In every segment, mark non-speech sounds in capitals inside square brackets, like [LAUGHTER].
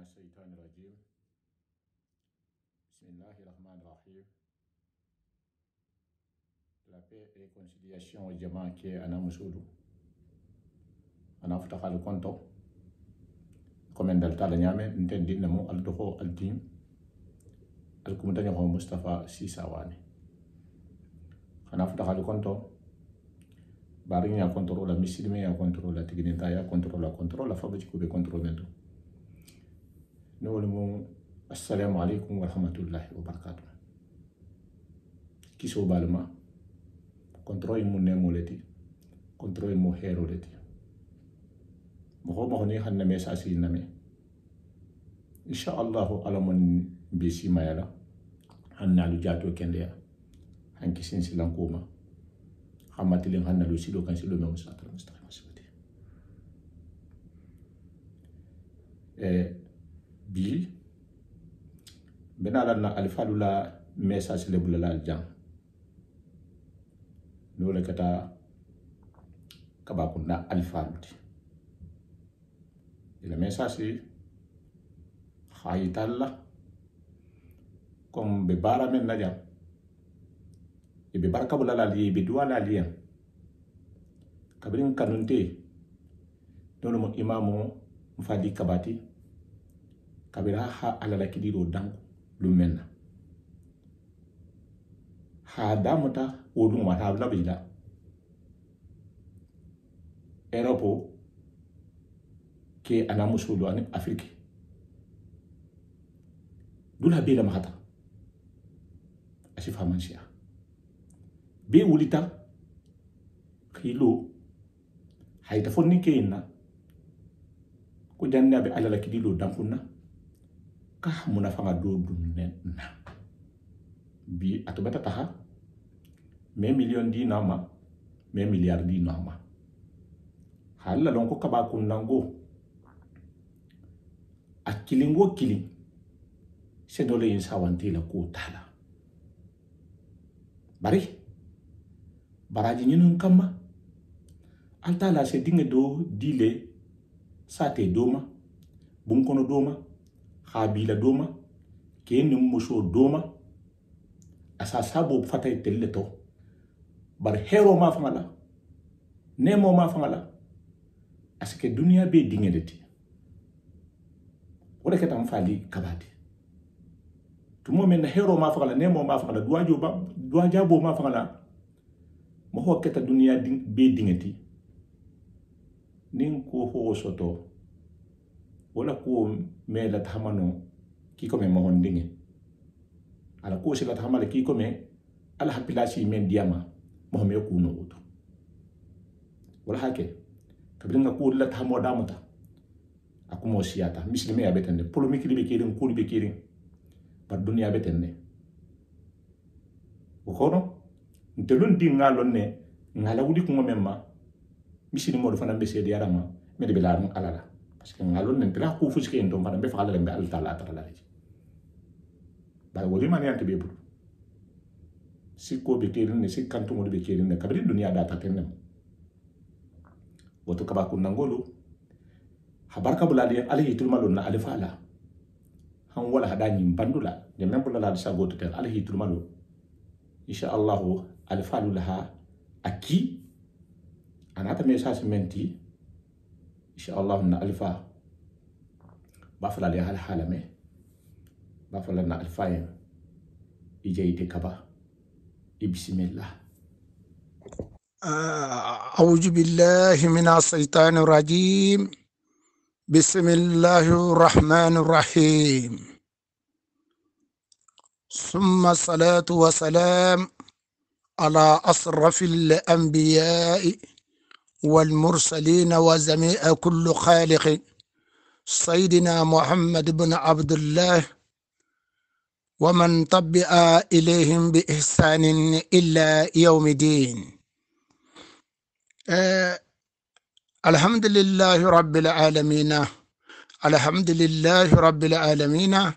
من الشيطان الرجيم بسم الله الرحمن الرحيم La paix et réconciliation au diamant qui est Anamusudu. Anafta Khalukonto. Comme Dalta Lanyame, Ntendinamu Aldoho Altim. Alkumtanyo Mustafa Sisawani. Anafta Khalukonto. Barin ya contrôle la missile, mais ya contrôle la tigrinta, ya contrôle la contrôle, la fabrique coupée contrôle maintenant. نولمو السلام عليكم ورحمة الله وبركاته kiso balma control mu nemo leti control mu hero leti mɔgɔ mɔgɔ ni hali namɛ saa sigi namɛ insha allahu ala mɔni bi si maya la hali n'alu jaato kɛnɛya hali kisi n silan ko ma hali ma telen hali n'alu silo kan silo mɛ musa tala musa tala musa tala bi bena la alifalu la message le bulala no le kata kabakunda alifalu ti le message khayitalla comme be bara men na najam ibe barka bulala li ibe duwala liyan kabirin kanunte dono mo imamu mfadi kabati kabira ha alala kidiro dang lu menna ha damuta woɗum wata labijda europe o ke anamu suudu ani afrique dula bila mata asifa famansiya be wulita kilo hayta fonni ni ke yin na ko janne abe alala dang kunna k'a munafa ka don dununnen na bi a tun bɛ ta di n'a ma mɛ miliyari di n'a ma hali la ko kaba kundanko a kelen ko kelen se dɔ le ye sawante la k'o t'a la bari baraji ɲini kama an t'a lase dingɛ dɔ di le sa tɛ do ma bunkɔnɔ do kabila doma kenin muso doma asa sabo fata e telle to bar hero ma fangala nemo ma fangala aske duniya be e dingedeti wala ke tam fali kabati tumo men hero ma fangala nemo ma fangala duwajo ba duwaja bo ma fangala mo hokketa duniya be e dingeti nin ko ho soto wala kuo me la tahama no kiko me mohondinge ala kuo si la tahama le kiko me ala hapilasi men diama mohome kuno utu wala hake kabilinga kuo la tahama damuta akumo siata misilime ya betende polomi kiri be kirin kuri be kirin par dunia betende okono ntelun di ngalon ne ngala wuli kungo memma misilimo do fana sedi arama me de alala parce que ngalon nan tira ku fuske en ton fana be fakala lembe al taala tara la ji ba wodi man be tebe bur sikko be kerin ne sikkanto mo be kerin ne kabri duniya da ta tenna woto kaba kun nangolu habarka bulali alihi tulmalun na alifala han wala hadani bandula de men bulala da sago to tel alihi tulmalu insha Allah alfalu laha aki anata me sa sementi insha allahu na alifa bafalal yahal halame bafalal na alifayen ijeyde kaba ibisimillah أعوذ بالله من الشيطان الرجيم بسم الله الرحمن الرحيم ثم الصلاة والسلام على أشرف الأنبياء والمرسلين وجميع كل خالق سيدنا محمد بن عبد الله ومن طبع إليهم بإحسان إلا يوم الدين أه الحمد لله رب العالمين الحمد لله رب العالمين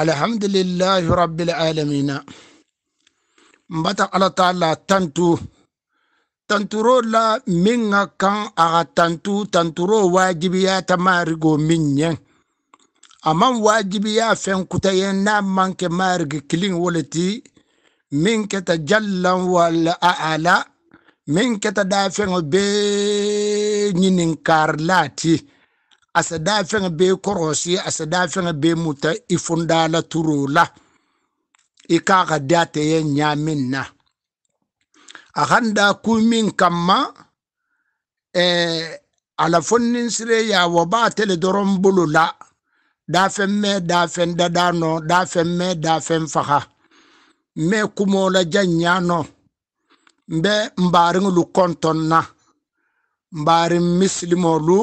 الحمد لله رب العالمين متى على تعالى تنتو tanturo la min ka kan a ka tantu tanturo waajibiya tamaarigo min ɲɛ a man waajibiya fɛn kutayɛ n'a man kɛ maarigi kilin wole ti min kɛta jallan wala a'ala min kɛta daa fɛŋɔ bee ɲininkaari laa ti a sa daa fɛŋɔ bee kɔrɔɔsi a sɛ daa fɛŋɔ bee muta i fundaala la i kaa ka daa tɛ yɛ ɲaa min na a handa kumin kamma e ala fonnin sire ya wa ba tele doron bulula da femme da fen dada no da femme da fen faha me kumo la janya no mbe mbari ngulu konton na mbari mislimo lu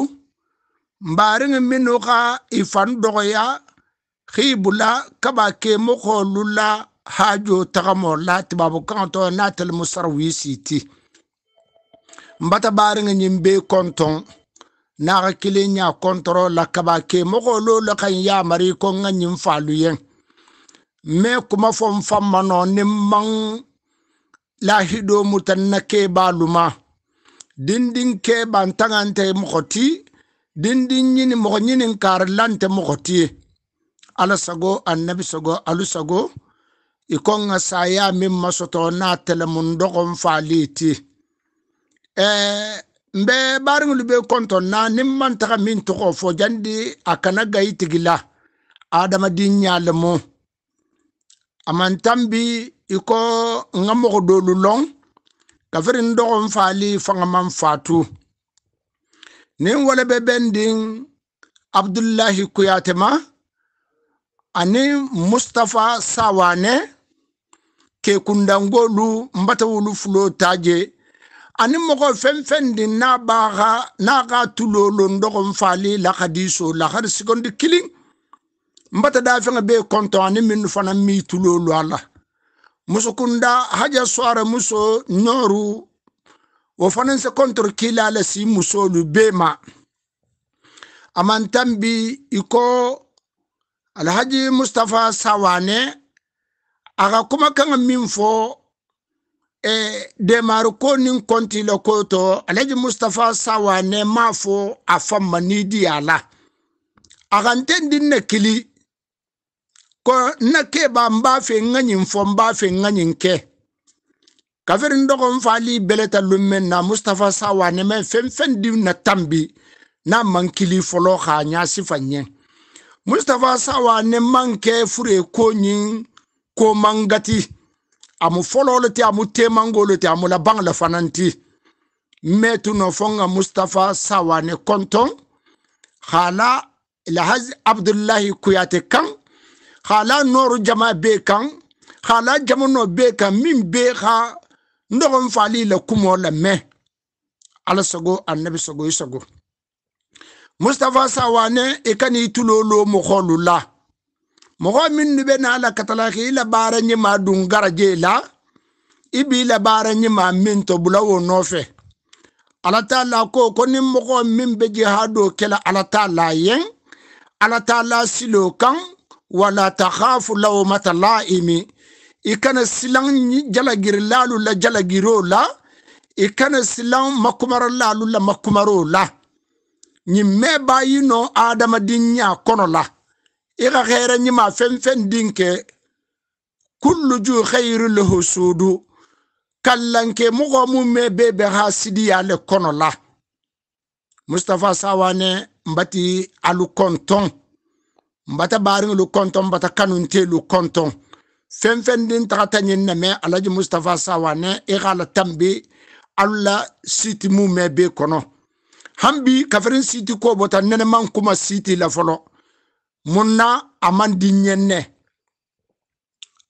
mbari minuka ifan doya khibula kaba ke mokho lula hajo tagamo la tibabu kanto na tel musar wisiti mbata baringa nyimbe konton na ga kile nya kontro la kaba ke mogo lo la kan ya mari ko nga nyim falu yen me kuma fom fam mano nimman la hido mutanna baluma dindin ke bantangante mokoti dindin nyini mogo nyini kar lante mokoti ala sago annabi sago alu sago i konga saya min masoto na tele mun dogon faliti e mbe baringulu be konto na nim man taga min togo fo jandi akana gayi tigila adama di nyalemo amantambi iko nga mogo dolu long kafirin dogon fali fanga man fatu nin wala be bendin abdullahi kuyatema ani mustafa sawane ke kundangolu mbata wolu fulo taje ani mɔgɔ fɛn fɛn de n'a b'a ka n'a ka tulolon dɔgɔn fali lakadiso lakari sekondi kelen mbata daa fɛngɛ bɛ kɔntɔn ani minnu fana mi tulolo a la musokunda haja suwara muso nyɔru o fana se kɔntɔn kila la si musolu bɛɛ ma a man tan bi i ko alhaji mustapha sawane a ka kuma kan ka min fɔ eh, demari ko ni kɔnti la ko alaji mustapha sawa ne m'a fɔ a fa ma n'i di a la a n ne kili ko na ke ba n b'a fɛ n ka nin fɔ n b'a fɛ n ka nin kɛ kafiri n dɔgɔ n faali na mustapha sawa ne mɛ fɛn fɛn di na tan n'a man kili fɔlɔ k'a ɲa sifa sawa ne man kɛ fure ko ɲin ko mangati amu folo le te amu temango le te amu la bang le fananti metu no fonga mustafa sawane konton hala lahaz abdullahi kuyate kan hala noru jama be kan hala jama no be kan min be ha ndogon fali la kumo la me ala sogo annabi sogo sogo mustafa sawane ikani e tulolo mo kholula min minnu be na la ka tala k'i la baara ɲɛ maa dun garajɛ la i b'i la baara ɲɛ maa min tɔbula o nɔfɛ ala t'a la ko ko ni mɔgɔ min bɛ jihado kɛla ala t'a la yen ala t'a la silo kan wala takhafu mata laimi i kana silan jalagirilalu la jalagiro la i kana silan makumaralalu la makumaro la ɲin mɛn b'a yi nɔ adamaden ɲa la iga xeere ñima fenfen dinke kullu ju xeyru lahu kallanke mogo mum me bebe ha sidiyale kono la mustapha sawane mbati alu konton mbata bariŋolu konton mbata kanuntelu konton fenfen din taxata ñin neme alaji mustapha sawane ixa la tambi alu siti mum be kono hambi kafirin siti ko bota neneman kuma siti la folo munna aman di nyenne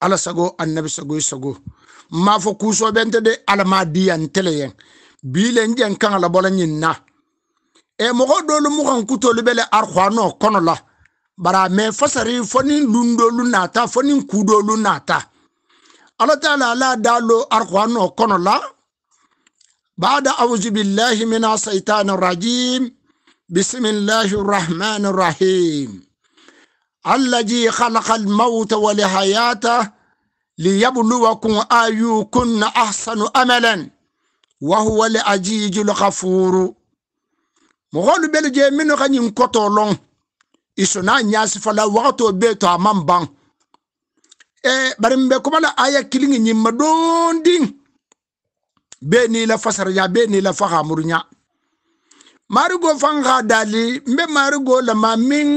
ala sago annabi sago sago ma fo kuso bente de ala ma di yan tele yen bile njen kan ala bola nyinna e mogo dolu mugan kutolu bele arkhwano kono la bara me fasari foni lundolu nata foni kudolu nata ala taala ala dalo arkhwano kono la بعد أعوذ بالله من الشيطان الرجيم بسم الله الرحمن الذي خلق الموت والحياة ليبلوكم أيكم أحسن أملا وهو العزيز الغفور مغول بلجي منو غني كوتولون isona nyasi fala wakato beto amamba e bari mbe kumala aya kilingi nyimadondi be ni la fasara ya be ni la fahamurunya marigo xa dali mbe marigo lama min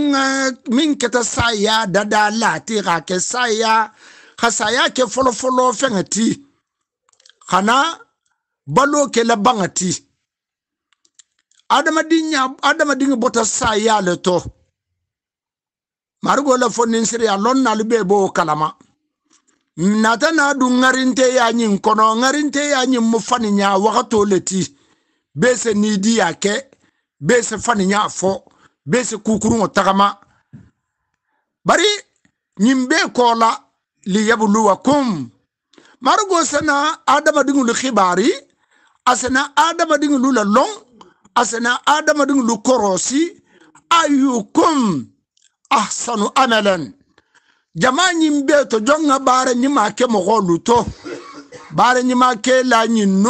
min kɛta saya dada lati k'a kɛ saya ka saya kɛ fɔlɔfɔlɔ fɛngɛ ti kana balo kɛla banga ti adamadinya adamadin bɔta saya le tɔ marigo la fɔ ninsiriya lɔn nali bɛ b'o kalama nata na du ŋarinte ya nyin kɔnɔ ŋarinte ya nyin mu fani nya wagato le ti bese ni di ya kɛ bese fani nya fo bese kukurun tagama bari nin bee kɔla liyabluwakum margo sena adamadiŋo lu xibaari a sena adamadiŋo lu la long asana adama dingu lu korosi ayukum ahsanu amalan jama nyimbe to jonga bare nyima ke mogo to bare nyima ke la ñin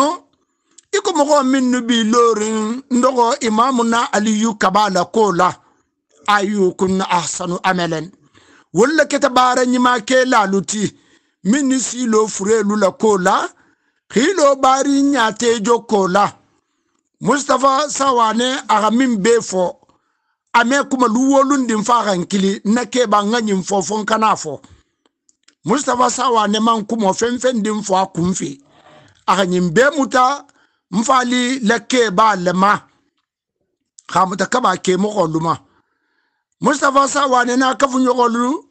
i ko min nu b'i lorin n dɔgɔ imamu na aliyu kaba la ko la ayukun ahsanu amelen wolle kete baara ɲima ke laluti minnu si lo furelu la ko la hilo baari ɲate jo ko la mustapha sawane a ka min bɛ fo ame kuma luwolun din fa kan kili na ke ba n ka ɲin fɔ fɔ n kana fɔ mustapha sawane man kuma fɛn fɛn din fɔ a kun fɛ a ka ɲin bɛɛ mu mfali leke ba lema khamuta kaba ke moko luma mustafa sawane na kafu nyoko lu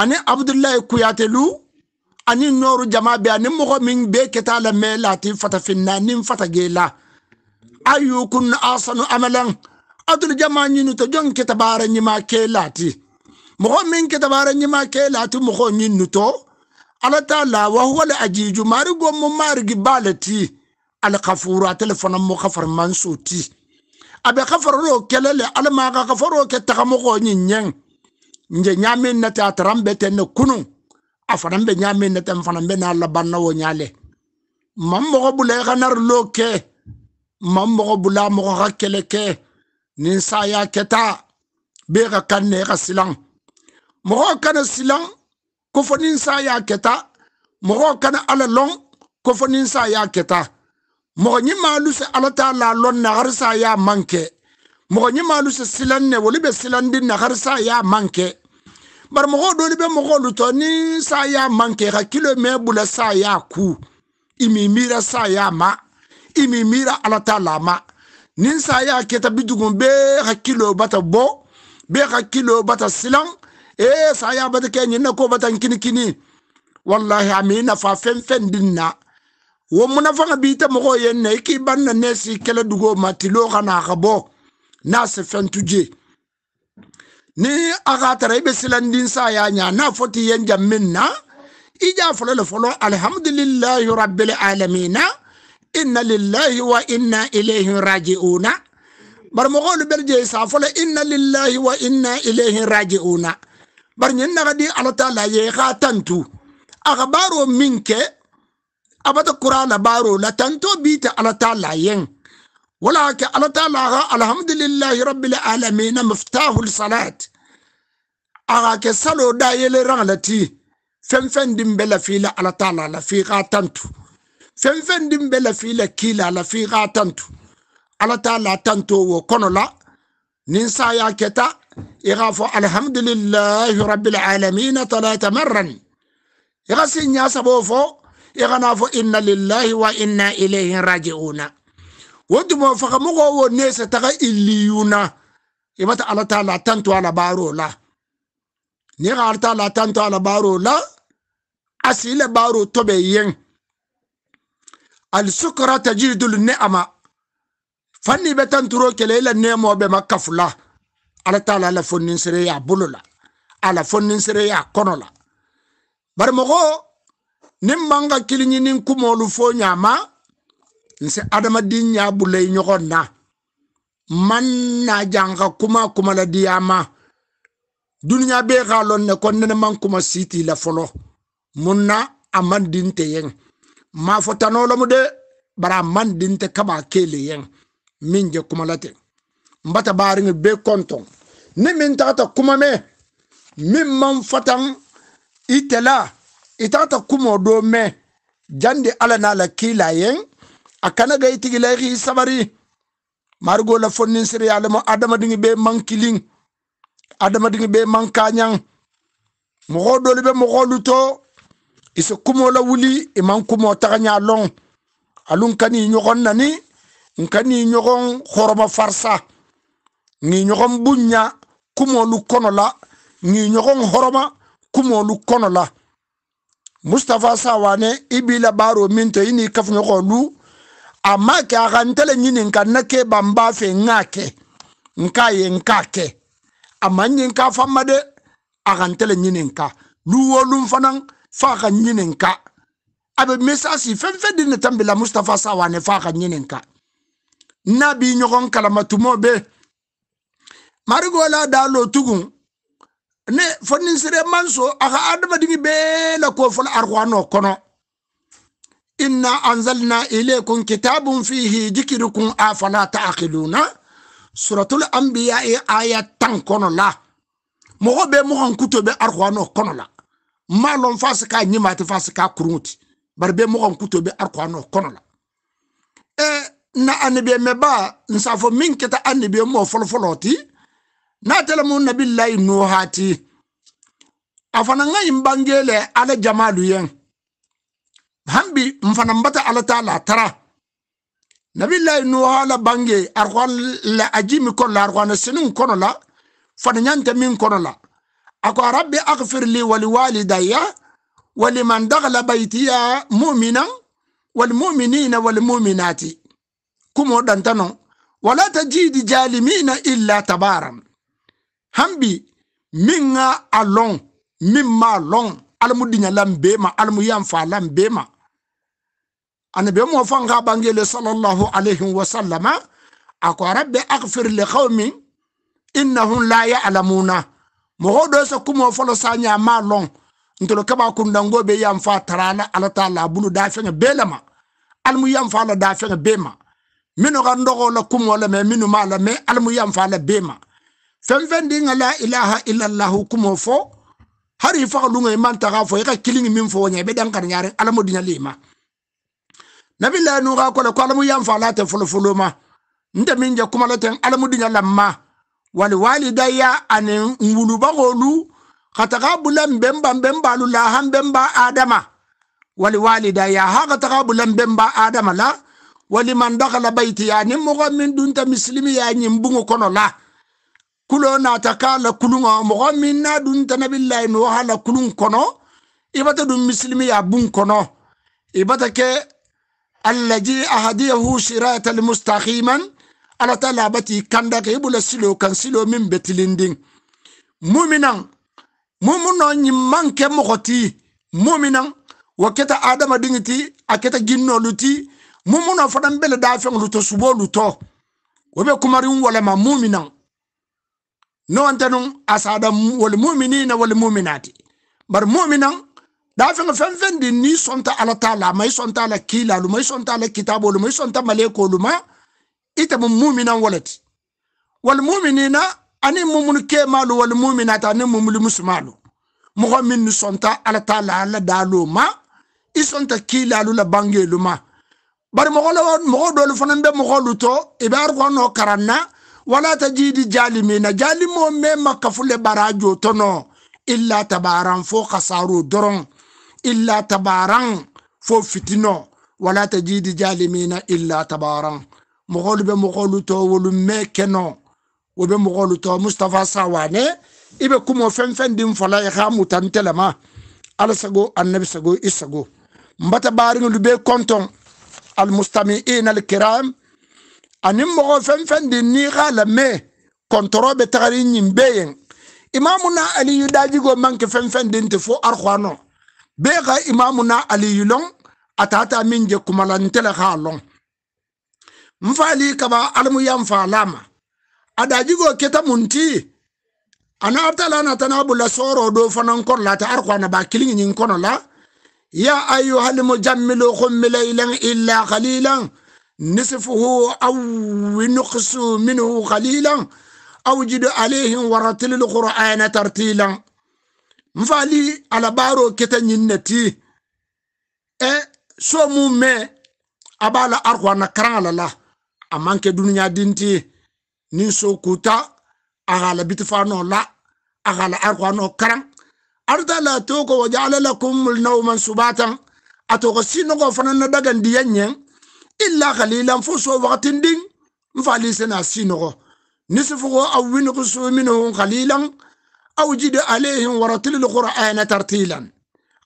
ani abdullahi kuyate lu ani noru jama be ani moko min be keta la me lati fata finna ni fata gela ayyukun asanu amalan adul jama nyinu to jon keta bara nyima ke lati moko min keta bara nyima ke lati moko nyinu to alata la wa huwa al ajiju mari gommo balati gibalati alghafuru atele fana mo ghafar mansuti abe ghafaro kelele alma ga ghafaro ke tagamo go nyen nje nyame nete atarambe tenne kunu afana mbe nyame nete mfana mbe na labanna wo nyale mammo go bule ganar loke mammo go bula mo ga keleke nin sa ya keta be ga kanne e ga silang mo go kana silang ko fo nin sa ya keta mo go kana ala long ko fo nin sa ya keta mɔgɔ ɲi maalu se ala la lɔn nagari sa y'a man kɛ mɔgɔ maalu se silan ne wolu bɛ silandi nagari sa y'a man kɛ bari mɔgɔ doli be mɔgɔlu tɔ ni sa y'a man kɛ ka kilo mɛ bula sa y'a ku imi mira sa y'a ma imi mira ala la ma nin sa y'a kɛta bidugun bɛɛ ka kilo bata bɔ bɛɛ ka kilo bata silan ee sa y'a bata kɛ ɲin ko bata nkini kini wallahi a mi nafa fɛn din na wo munafaga biita mogo yen ki iki banna nesi kele dugo matilo tilo kana ka bo na se je ni aga tara be silandin sa ya nya na foti yen jammin na ija folo le folo alhamdulillahi rabbil alamin inna lillahi wa inna ilayhi raji'una bar mogolu berje sa fola inna lillahi wa inna ilayhi raji'una bar nyen na di alata la ye ka tantu akhbaro minke abata qur'ana baro la tanto bita ala tala yen wala ka ala tala ga alhamdulillahi rabbil alamin miftahul salat aga ke salo da yele ranglati fɛn fɛn din bɛ lafiila ala t'a la lafii k'a tantu fɛn fɛn din bɛ lafiila kii la lafii k'a tantu ala t'a la tanto wo kɔnɔ la nin saa y'a kɛ ta i k'a fɔ alhamdulilahi rabbil alamin talata marran i ka se ɲa sabaw fɔ يغنافو إن لله وإنا إليه راجعون ودمو فغمغو ونيسة تغا إليونا يبات على تالا تانتو على بارولا نيغا على تالا تانتو على بارولا أسيل بارو تبين السكرة تجد النعمة فني بتن تروك ليلا نيمو بما كفلا على تالا لفنين سريا بولولا على فنين سريا كونولا برمغو ni man ka kiliɲini kumolu fo ɲama nse adamaden ɲa bulai ɲɔgɔn na man na jan ka kuma kumaladiyama duniɲa be ka lɔn ne kɔn nene man kuma siti la fɔlɔ mun na a yen m'a fɔ tanɔlɔmu de bari a man din kaba kele yen min jɛ kuma la ten n bata baariŋi be kɔntɔn ni min tagata kuma me min man fatan i ita ta kumo do me jande ala na la kilayen akana ga itigila ri sabari margo la fonnin sir ya lamo adama dingi be mankiling adama dingi be mankanyang mo godo be mo goluto isa kumo la wuli man kumo taganya long alun kani nyogon nani nkani nyogon horoma farsa ngi nyogon bunya kumo lu kono la ngi nyogon horoma kumo lu kono la mustapha sawane i b'i la baaro min to i n'i kafoɲɔgɔn du a ma kɛ a ka n tɛle ɲini ka na ke ban b'a fɛ n k'a kɛ n k'a ye n k'a kɛ a ma ɲi k'a fan ma dɛ a ka n tɛle ɲini ka lu wolun fana f'a ka ɲini ka a bɛ mesasi fɛn fɛn di ne tan bila mustapha sawane f'a ka ɲini ka n'a b'i ɲɔgɔn kalama tuma bɛ marigola da lo tugun ne fonin sire manso aka adamadiŋi bee la ko fo la arkuwano kono inna anzalna ilaykum kitabun fihi jikirukum afala taaqiluna suratul anbiya e aya tan kono la mogo be mogon kuto be arkuwano kono la ma lon ka ñimati fasi ka kuruŋuti bari be mogon kuto be arkuwano kono la e na annabiye me ba nsafo min keta annabiye mo folofolo ti na tala mun nabillahi nuhati afana ngai mbangele ala jamalu yen hambi mfana mbata ala taala tara nabillahi nuhala bange arwan la ajimi ko la arwan sinin kono la fana nyanta min kono la ako rabbi aghfir li wa liwalidayya wa liman dakhala baytiya mu'minan wal mu'minina wal mu'minati kumo dantano wala tajidi jalimina illa tabaran hambi min ka a lɔn min m'a lɔn alamu diɲɛla n bee ma alamu yanfaala n bee ma ani be mɔɔ fɔn bangele sallallahu alaihi wasallama a rabbi agfir li qaumin innahum la ya'lamuna mɔgɔw dɔ sɛ kumo folo sa m'a lɔn ntolo kaba kundango be yanfa tarala ala ta labulu da fɛŋɛ bee lama alamu la da fɛŋɛ bee ma minnu ka ndɔgɔ la kumɔ lamɛ minnu m'a lamɛ alamu yanfa la bee fɛn fɛn de ŋa la ilaha illallah kumo fo hari fa lunga iman ta fo ka kiling min fo nya be dan kan alamu dinya lima nabi la nu ga ko ko alamu yan fa la ta folo folo ma nda min ja kuma la ten alamu dinya lamma wal walidayya an ngulu ba golu kataga bulan bemba bemba lu la han bemba adama wal walidayya ha kataga bulan bemba adama la wali man dakhala baiti ni mo min dunta muslimi ya nyimbu ko la kulo nata ka la kulunga mɔgɔ min dun tana mi waha la kulun kɔnɔ i dun misilimi y'a bun kɔnɔ i bata kɛ ahadiyahu siratal mustaqiman ala ta bati kanda ke ibula silo kan silo min betilindin muminan mumuno nyimman ke mɔgɔti muminan wa keta adama dingiti a keta ginnoluti mumuno fadan bele dafɛŋlu to subolu tɔ wo be kumarin walama muminan non tanum asada wal mu'minina wal mu'minati bar mu'minan dafin fen fen din ni sonta ala taala mai sonta ala kila lu mai sonta ala kitabo lu mai sonta maleko lu ma ita mun mu'minan walati wal mu'minina ani mumun ke malu wal mu'minata ani mumul musmalu mɔgɔ ni sɔnta ala t'a la ala da l'o ma i sɔnta k'i la alu la bange lu ma bari mɔgɔ dɔw fana bɛ mɔgɔ lu tɔ i bɛ arikɔn nɔ karan na wala tajidi jalimina jalimo me makka fule barajo tono illa tabaran fo kasaro doron illa tabaran fo fitino wala tajidi jalimina illa tabaran mogolu be mogolu to wolu me keno wo be mogolu to mustapha sawane ibe kumo fenfen din fola e ha mutantelema ala sago annabi sago isago mbata bariŋolu be konton almustami'ina alkiram ani mɔgɔ fɛn fɛn de n'i k'a lamɛn kɔntɔrɔ bɛ ni nin bɛɛ yen imamu na aliyu man kɛ fɛn fɛn de tɛ fo arkuanɔ bɛɛ ka imamu na aliyu lɔn a taa taa min je kumala n tɛlɛ k'a lɔn n faali kaba la ma a ko kɛta mun ti a n'a ta la na ta n'a bula sɔɔrɔ do fana kɔrɔ la ta arkuana ba kelen nin kɔnɔ la ya ayyuhal mujammilu qum laylan illa qalilan نصفه أو نقص منه قليلا أو جد عليهم ورتل القرآن ترتيلا مفالي على بارو كتن e so mu me abala arwa na karala la amanke dunya dinti ni so kuta agala bitfano la agala arwa no karan arda la to ko wajala lakum nawman subatan atoko sino ko fanan na dagan diyanyen illa qalilan fo so waqtin ding mfali sena sinogo nisfuhu aw winqusu minhu qalilan aw jid alayhim waratil alqur'ana tartilan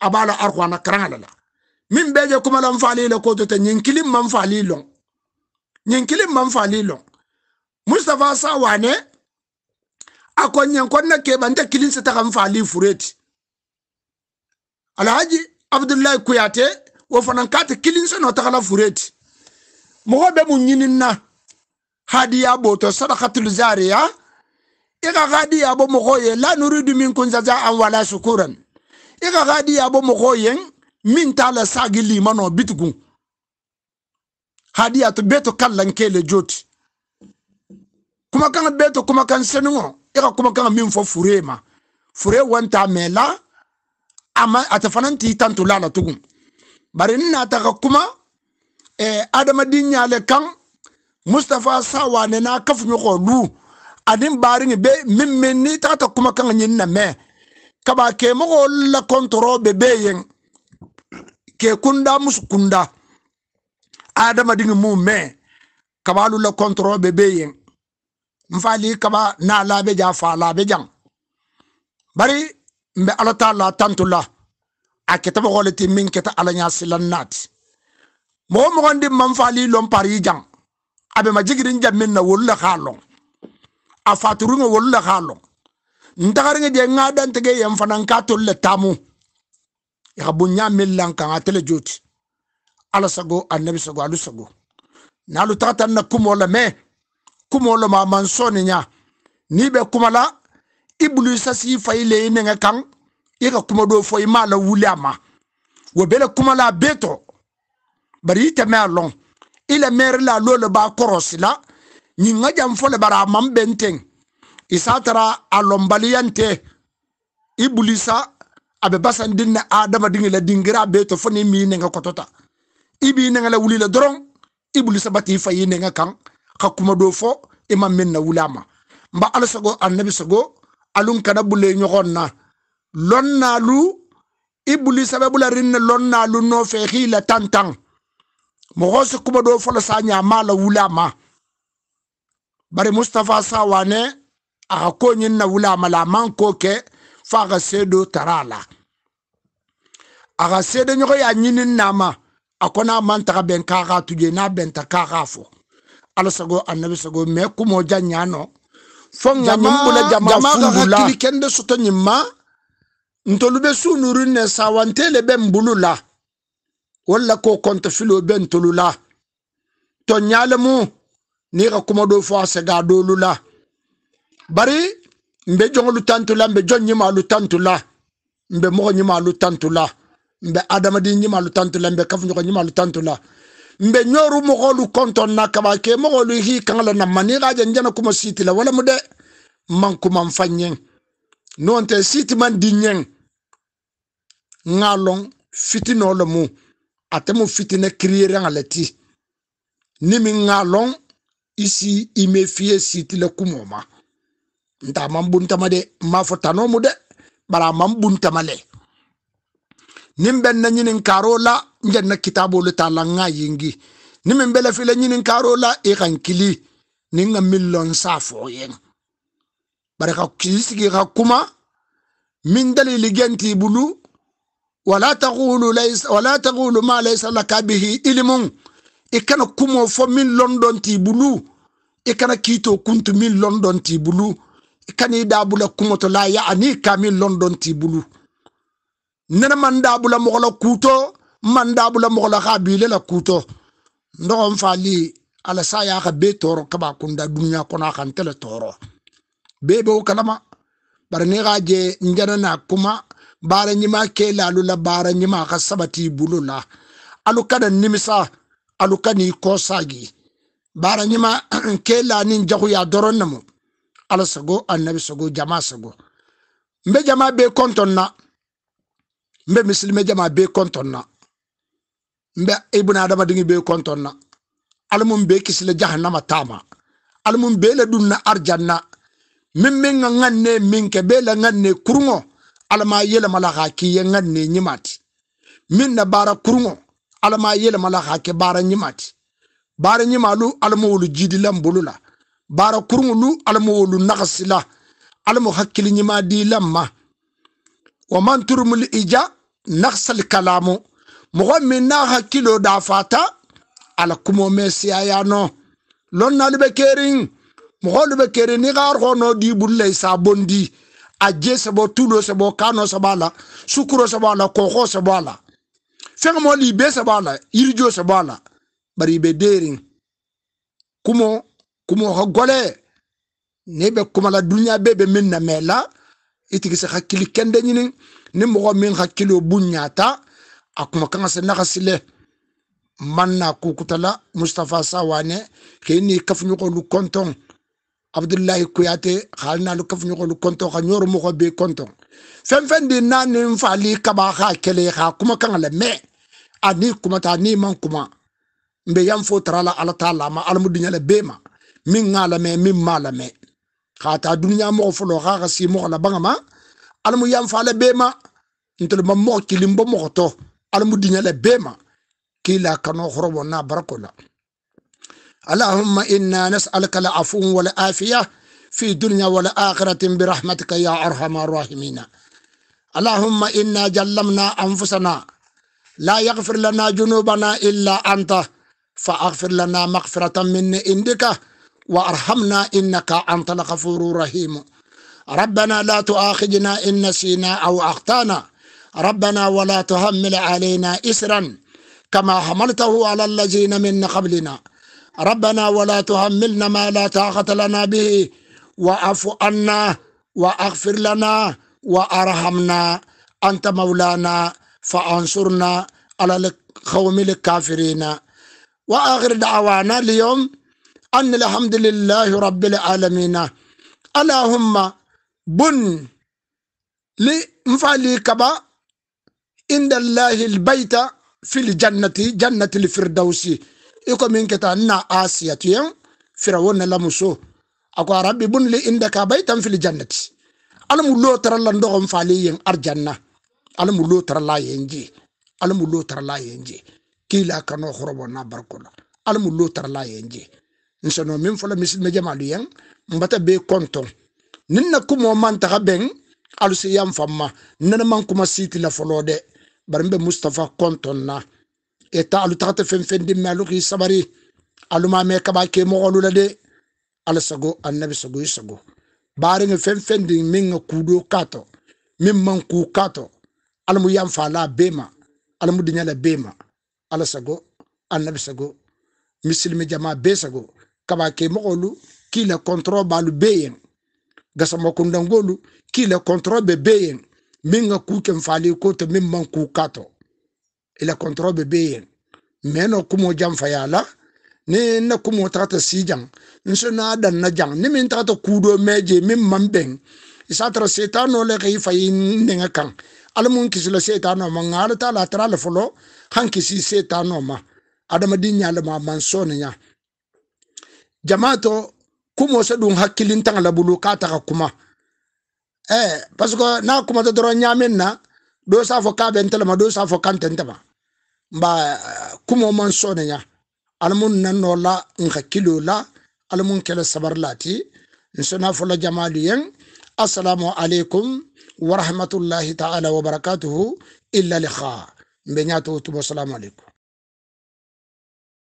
abala arqwana karangalala min beje kuma lan fali la ko to nyinkilim man fali lon nyinkilim man fali lon mustafa sawane akonyen konna ke banda kilin sa takan fali fureti alhaji abdullahi kuyate wo fanan kata kilin sa no fureti mogo be monyininna hadiya boto sadakatul zaria i ka hadiya bo mogo ye la nuridu minkum jaza an wala shukuran i ka hadiya bo mogo ye min t'a sagi limano bitugun hadiya to beto kallankele joti kumakan beto kumakan senuŋo i ka kumakan min fo fure fure wanta mela ama ate fana nti tugun bari n nata kuma eh, adamaden ɲale kan mustapha sawane n'a kafuɲɔgɔn lu ani baariŋi be min min n'i taga ta kuma kaŋa ɲin na mɛn kaba ke mɔgɔ la kɔntɔrɔ be be yen ke kunda musu kunda adamadiŋi mu mɛn kabalu la kɔntɔrɔ be be yen n fali kaba n'a la ja fa la be bari n bɛ ala la tanto la a kɛta mɔgɔ le ti min kɛta ala ɲasilan naati mɔgɔ mɔgɔ di manfaali lɔn pari jan a bɛ ma jigin jamin na wolu la k'a a faturu ŋa wolu la k'a lɔn n tagari ŋa jɛ ŋa dan tɛgɛ yɛn fana k'a tolu le taamu yaga bon ɲa min lan kan a tɛlɛ joti ala sago annabi sago alu sago naalu tagata na kumo la mɛ kumo la ma man sɔni ɲa n'i bɛ kuma la i bulu sasi fa i le i nɛŋɛ kan i ka kuma do fɔ i m'a la wuli a ma wa kuma la a bari iteme along ile mer la lo le ba koros la ni ngaja mfole bara mam benteng isatara alombaliyante ibulisa abe basan dinna adama dingi la dingira be to foni mi ne nga kotota ibi ne nga la wuli la dorong ibulisa bati fayi ne nga kan ka kuma do fo imam min na wulama mba alasago annabi sago alun kana bulle nyogon na lon ibulisa be bularin lon na lu no fe khila tantang mɔgɔ se kuma do folo sa ɲa ma la wuli a ma bari mustapha sa wane a ka ko ɲini na wuli a ma la a man ko ke fo a ka se do a la a ka seedeɲɔgɔn y'a ɲini na ma a ko n'a man taga bɛn k'a k'a tuje n'a bɛn ta k'a k'a fɔ ala sago annabi sago mɛ kumɔ ja fo ŋa ɲin jama jama ka hakili kɛnde sɔtɔ ɲin ma ntolu bɛ su nuru nɛ sawante le bɛ walla ko konto filo bentolu la to ñaalemu niira kuma ɗo fo a sega dolu la bari mbe joŋolu tantu la mbe jon ñimalu tantu la mbe mogo ñimalu tantu la mbe adamadi ñimalu tantu la mbe kafuñogo ñimalu tantu la mbe ñoru mogolu konton na kaba ke mogolu hi kaŋla na maniira je njana kuma siiti la wala mu man kuman fa ñeŋ nonte siiti man di ñeŋ ŋa loŋ fitinolo mu atemo fitinɛ kiriyere ŋa lɛti ni mi ŋa lɔn isi ime fie siti lɛ kumɔ ma nta a man buntama de m'a fɔ tanɔ mu dɛ bari a man buntama ni n bɛ na ɲini kaaro la n jɛ na kitaabo le t'a la n ŋa yengi ni min bɛ lɛ la e ka n kili ni n ka min lɔn s'a fɔ bari ka k'i sigi kuma min dalili gɛn t'i bulu ولا تقول ليس ولا تقول ما ليس لك به علم اكن كومو فو من لندن تي بلو اكن كيتو كنت من لندن تي بلو اكن دابلا كومو لا يعني كامل لندن تي نانا من دابلا مغلا كوتو من دابلا مغلا خابيل لا كوتو نغم فالي على سايا خبي تورو كبا كوندا دنيا كونا خانتل تورو بيبو كلاما برنيغا جي نجانا كوما baara ɲuman kɛ la alo la baara ɲuman ka sabati i la alu kana nimisa alo kana i kɔ saagi baara ɲuman [CLEARS THROAT] kɛ la ni jagoya dɔrɔn namu ala sago annabi sago jama sago n jama bɛ kɔntɔn na n bɛ jama bɛ kɔntɔn na n bɛ ibuna adamadengi bɛ kɔntɔn na ala mun bɛ kisi jahannama taama ala mun bɛ la dun arjanna min min ka min kɛ bɛ la kan ne alama yɛlɛmala k'a k'i ye ne ɲima min na baara kuruŋɔ alama yɛlɛmala k'a ke baara ɲima ti baara alama wolu jidi n bolo la baara kuruŋɔ lu alama wolu nagasila alama hakili ɲima dila n ma wa man turumul ija nagsal kalamu mɔgɔ min n'a hakilo dafata ala kumo me siyaya no lon na lu be kerin mɔgɔ lu be kerin ni ka rɔnɔ di bulla sa bondi aje sebo tulo sebo kano sebo la sukuro sebo la koko sebo la fenga mo li be sebo la irijo sebo la bari be derin kumo kumo ha gole ne be kuma la dunya be be minna na mela itigi se hakili kende nyini ni mo min hakilo bunyata akuma kanga se sile manna kukutala mustafa sawane keni kafnyoko lu konton abdullahi kuyate halna lu kaf ñoko lu konto xa ñoru mo be konto fen fen di na ni fa li kaba xa kele xa kuma kanga le me a ni kuma ta ni man kuma mbe yam fo tarala ala ta la ma alamu dunya le be ma min la me min la me xa ta dunya mo fulo xa xa si mo la banga bangama alamu yam fa le be ma ntul ma mo limbo mo to alamu dunya le be ma ki la kano horobo na barako la اللهم إنا نسألك العفو والعافية في الدنيا والآخرة برحمتك يا أرحم الراحمين اللهم إنا جلمنا أنفسنا لا يغفر لنا جنوبنا إلا أنت فأغفر لنا مغفرة من عندك وأرحمنا إنك أنت الغفور الرحيم ربنا لا تؤاخذنا إن نسينا أو أخطأنا ربنا ولا تحمل علينا إسرا كما حملته على الذين من قبلنا ربنا ولا تهملنا ما لا طاقة لنا به واعف عنا واغفر لنا وارحمنا أنت مولانا فانصرنا على القوم الكافرين وآخر دعوانا اليوم أن الحمد لله رب العالمين اللهم بن لمفالي كبا عند الله البيت في الجنة جنة الفردوسي iko min keta nna n na asiyatu yan ne lamuso a ko arabi bun li indaka baytan fil jannati ala mu lo tara la ndogon fali yen arjanna ala lo tara la yen lo tara la kila kano khorobo na barkola ala lo tara la nsono min fola misil me jamalu yen mbata be konton nin kumo man taga ben alu yam famma nana man kuma siti la folo de barimbe mustafa konton na eta alu taxate fen fen dimme alu xi sabari alu mame kaba ke moxolu la de ala sago annabi sago i sago barinŋe fen di min ŋa e kudo kato min man ku kato ala mu yanfa la bema ala mu la bema ala sago annabi sago misilimi jama be sago kaba ke moxolu kila kontro balu beyen gasamokundangolu kila kontro be beyen min ŋa e ku ken fali ko min man ku kato ila kontrol be beyen meno kumo jam fayala ni na kumo tata si jang nso na dan na jang ni min tata kudo meje min mambeng isa tara setano le kai fayin ninga kan alamun kisila setano ma ngala ta la le folo han kisi setano ma adama din nyala ma manso ne nya jamaato kumo sa dun hakkilin tanga labulu kata ka kuma eh parce que na kuma ta doro nyamen na do sa fo ka ben telma do sa fo kan tentema ba kumo man ya nya mun nan no la nka kilo la almun kele sabar lati nsona fo la jamali yen assalamu alaikum wa rahmatullahi ta'ala wa barakatuhu illa likha mbenyato tubo assalamu alaikum